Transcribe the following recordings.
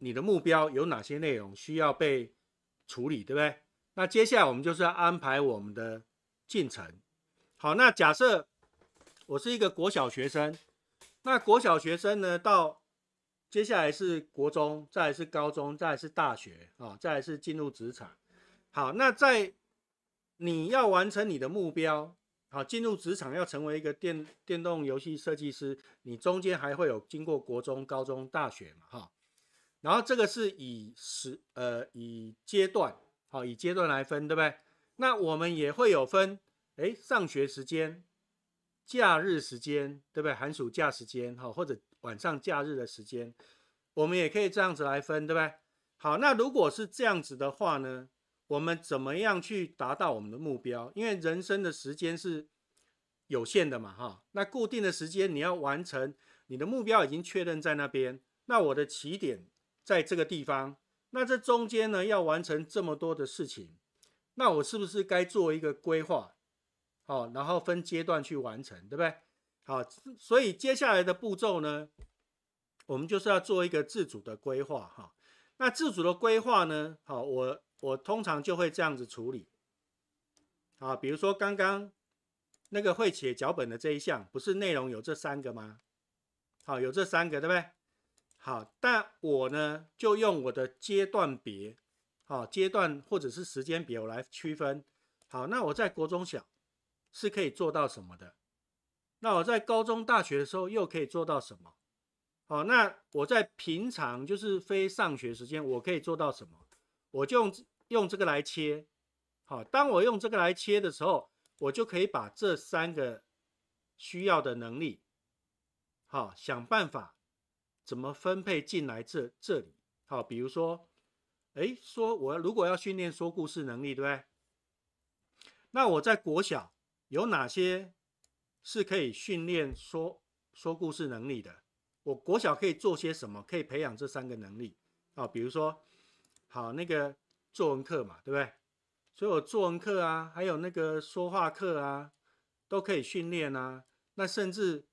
你的目标有哪些内容需要被处理，对不对？那接下来我们就是要安排我们的进程。好，那假设我是一个国小学生，那国小学生呢，到接下来是国中，再是高中，再是大学，啊，再是进入职场。好，那在你要完成你的目标，好，进入职场要成为一个电电动游戏设计师，你中间还会有经过国中、高中、大学嘛？哈。然后这个是以时呃以阶段好以阶段来分对不对？那我们也会有分，哎上学时间、假日时间对不对？寒暑假时间哈或者晚上假日的时间，我们也可以这样子来分对不对？好，那如果是这样子的话呢，我们怎么样去达到我们的目标？因为人生的时间是有限的嘛哈，那固定的时间你要完成你的目标已经确认在那边，那我的起点。在这个地方，那这中间呢，要完成这么多的事情，那我是不是该做一个规划？好，然后分阶段去完成，对不对？好，所以接下来的步骤呢，我们就是要做一个自主的规划哈。那自主的规划呢，好，我我通常就会这样子处理。啊，比如说刚刚那个会写脚本的这一项，不是内容有这三个吗？好，有这三个，对不对？好，但我呢就用我的阶段别，好阶段或者是时间表来区分。好，那我在国中小是可以做到什么的？那我在高中、大学的时候又可以做到什么？好，那我在平常就是非上学时间我可以做到什么？我就用用这个来切。好，当我用这个来切的时候，我就可以把这三个需要的能力，好想办法。怎么分配进来这这里？好，比如说，哎，说我如果要训练说故事能力，对不对？那我在国小有哪些是可以训练说说故事能力的？我国小可以做些什么？可以培养这三个能力啊？比如说，好，那个作文课嘛，对不对？所以我作文课啊，还有那个说话课啊，都可以训练啊。那甚至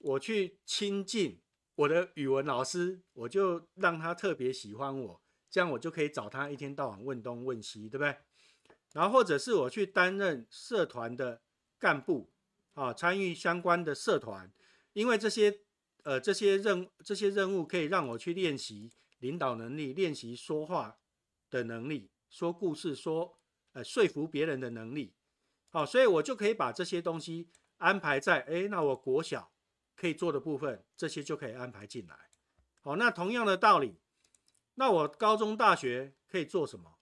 我去亲近。我的语文老师，我就让他特别喜欢我，这样我就可以找他一天到晚问东问西，对不对？然后或者是我去担任社团的干部啊，参与相关的社团，因为这些呃这些任这些任务可以让我去练习领导能力，练习说话的能力，说故事，说呃说服别人的能力，好，所以我就可以把这些东西安排在哎，那我国小。可以做的部分，这些就可以安排进来。好，那同样的道理，那我高中、大学可以做什么？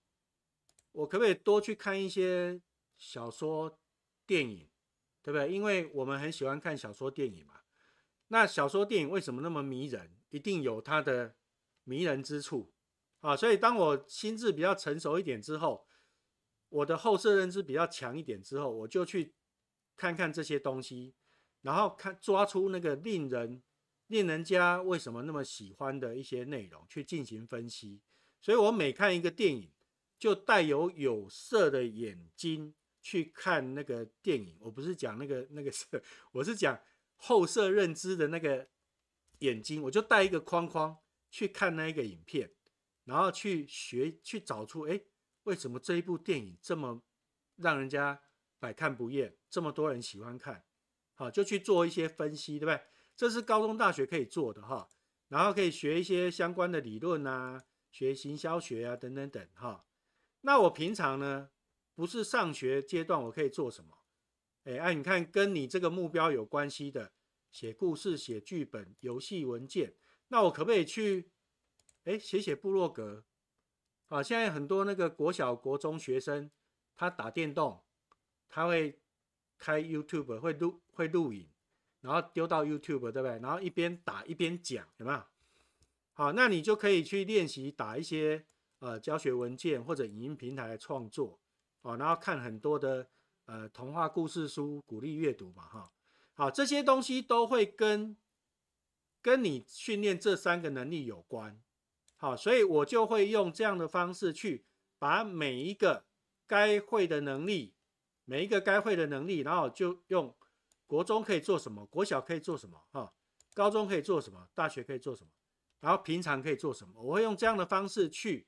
我可不可以多去看一些小说、电影，对不对？因为我们很喜欢看小说、电影嘛。那小说、电影为什么那么迷人？一定有它的迷人之处啊。所以，当我心智比较成熟一点之后，我的后设认知比较强一点之后，我就去看看这些东西。然后看抓出那个令人令人家为什么那么喜欢的一些内容去进行分析，所以我每看一个电影，就带有有色的眼睛去看那个电影。我不是讲那个那个色，我是讲后色认知的那个眼睛，我就带一个框框去看那一个影片，然后去学去找出，哎，为什么这一部电影这么让人家百看不厌，这么多人喜欢看。啊，就去做一些分析，对不对？这是高中、大学可以做的哈，然后可以学一些相关的理论啊，学行销学啊，等等等哈。那我平常呢，不是上学阶段，我可以做什么？哎，哎，你看，跟你这个目标有关系的，写故事、写剧本、游戏文件，那我可不可以去？哎，写写部落格啊？现在很多那个国小、国中学生，他打电动，他会。开 YouTube 会录会录影，然后丢到 YouTube 对不对？然后一边打一边讲有没有？好，那你就可以去练习打一些呃教学文件或者影音平台创作哦，然后看很多的呃童话故事书，鼓励阅读嘛哈。好，这些东西都会跟跟你训练这三个能力有关。好，所以我就会用这样的方式去把每一个该会的能力。每一个该会的能力，然后就用国中可以做什么，国小可以做什么，哈，高中可以做什么，大学可以做什么，然后平常可以做什么，我会用这样的方式去，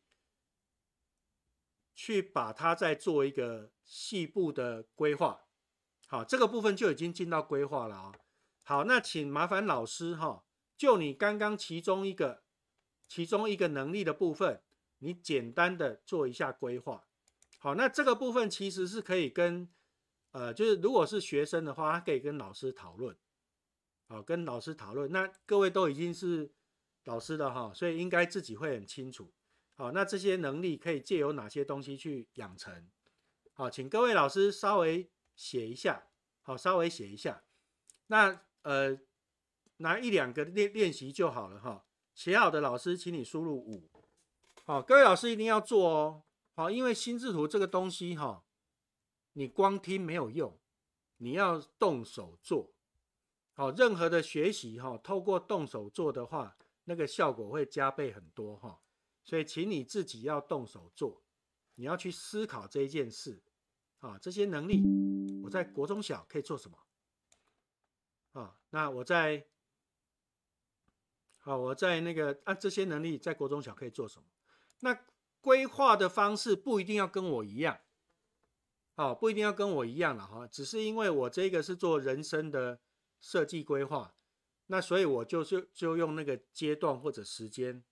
去把它再做一个细部的规划。好，这个部分就已经进到规划了啊。好，那请麻烦老师哈，就你刚刚其中一个，其中一个能力的部分，你简单的做一下规划。好，那这个部分其实是可以跟，呃，就是如果是学生的话，他可以跟老师讨论，好，跟老师讨论。那各位都已经是老师的哈，所以应该自己会很清楚。好，那这些能力可以借由哪些东西去养成？好，请各位老师稍微写一下，好，稍微写一下。那呃，拿一两个练练习就好了哈。写好的老师，请你输入五。好，各位老师一定要做哦。好，因为心智图这个东西哈，你光听没有用，你要动手做。好，任何的学习哈，透过动手做的话，那个效果会加倍很多哈。所以，请你自己要动手做，你要去思考这一件事。啊，这些能力，我在国中小可以做什么？啊，那我在……好，我在那个啊，这些能力在国中小可以做什么？那。规划的方式不一定要跟我一样，哦，不一定要跟我一样了哈。只是因为我这个是做人生的设计规划，那所以我就就就用那个阶段或者时间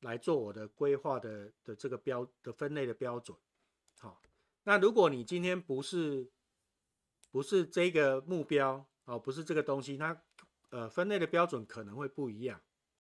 来做我的规划的的这个标、的分类的标准。好，那如果你今天不是不是这个目标哦，不是这个东西，那呃，分类的标准可能会不一样。